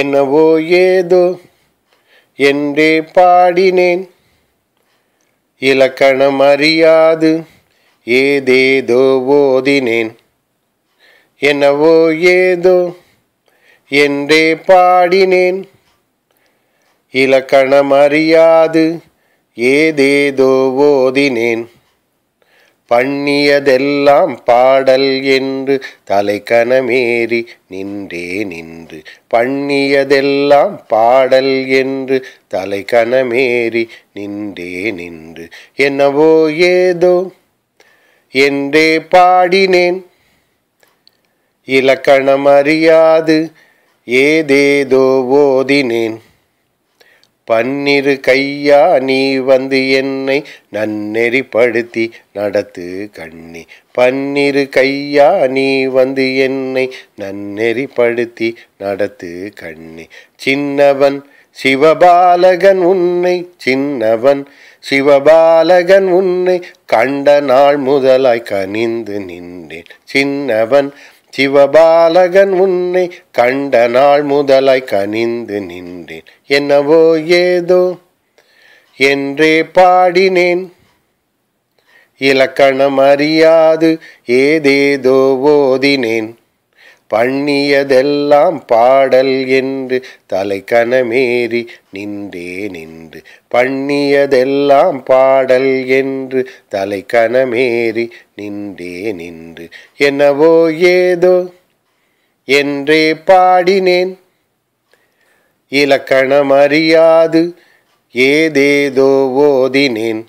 என்னவோ ஏதோ என்றே பாடினேன் இலக்கணம் அறியாது ஏதேதோ ஓதினேன் என்னவோ ஏதோ என்றே பாடினேன் இலக்கணம் அறியாது ஏதேதோ ஓதினேன் பண்ணியதெல்லாம் பாடல் என்று தலை கனமேறி நின்றே நின்று பண்ணியதெல்லாம் பாடல் என்று தலை கனமேறி நின்றே நின்று என்னவோ ஏதோ என்றே பாடினேன் இலக்கணம் அறியாது ஏதேதோ ஓதினேன் பன்னிரு கையா நீ வந்து என்னை நன்னெறிப்படுத்தி நடத்து கண்ணி பன்னிரு கையா நீ வந்து என்னை நன்னெறிப்படுத்தி நடத்து கண்ணி சின்னவன் சிவபாலகன் உன்னை சின்னவன் சிவபாலகன் உன்னை கண்ட நாள் முதலாய் கனிந்து நின்றேன் சின்னவன் சிவபாலகன் உன்னை கண்ட நாள் முதலாய் கனிந்து நின்றேன் என்னவோ ஏதோ என்றே பாடினேன் இலக்கணம் அறியாது ஏதேதோ ஓதினேன் பண்ணியதெல்லாம் பாடல் என்று தலை கனமேறி நின்றே நின்று பண்ணியதெல்லாம் பாடல் என்று தலை கனமேறி நின்றே நின்று என்னவோ ஏதோ என்றே பாடினேன் இலக்கணம் அறியாது ஏதேதோ ஓதினேன்